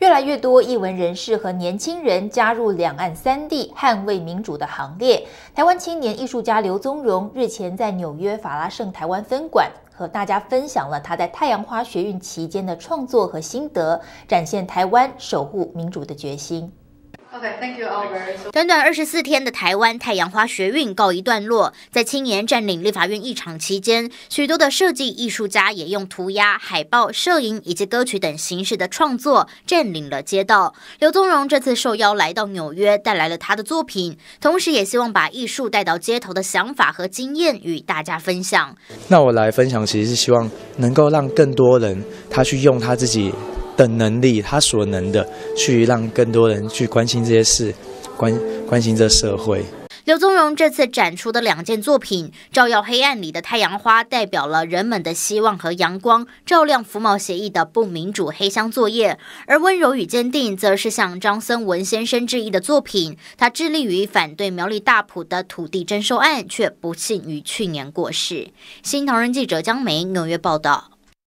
越来越多艺文人士和年轻人加入两岸三地捍卫民主的行列。台湾青年艺术家刘宗荣日前在纽约法拉盛台湾分馆，和大家分享了他在太阳花学运期间的创作和心得，展现台湾守护民主的决心。短短二十四天的台湾太阳花学运告一段落，在青年占领立法院一场期间，许多的设计艺术家也用涂鸦、海报、摄影以及歌曲等形式的创作占领了街道。刘宗荣这次受邀来到纽约，带来了他的作品，同时也希望把艺术带到街头的想法和经验与大家分享。那我来分享，其实是希望能够让更多人他去用他自己。的能力，他所能的去让更多人去关心这些事，关关心这社会。刘宗荣这次展出的两件作品，《照耀黑暗里的太阳花》代表了人们的希望和阳光，照亮《福茂协议》的不民主黑箱作业；而《温柔与坚定》则是向张森文先生致意的作品。他致力于反对苗栗大埔的土地征收案，却不幸于去年过世。新唐人记者江梅纽约报道。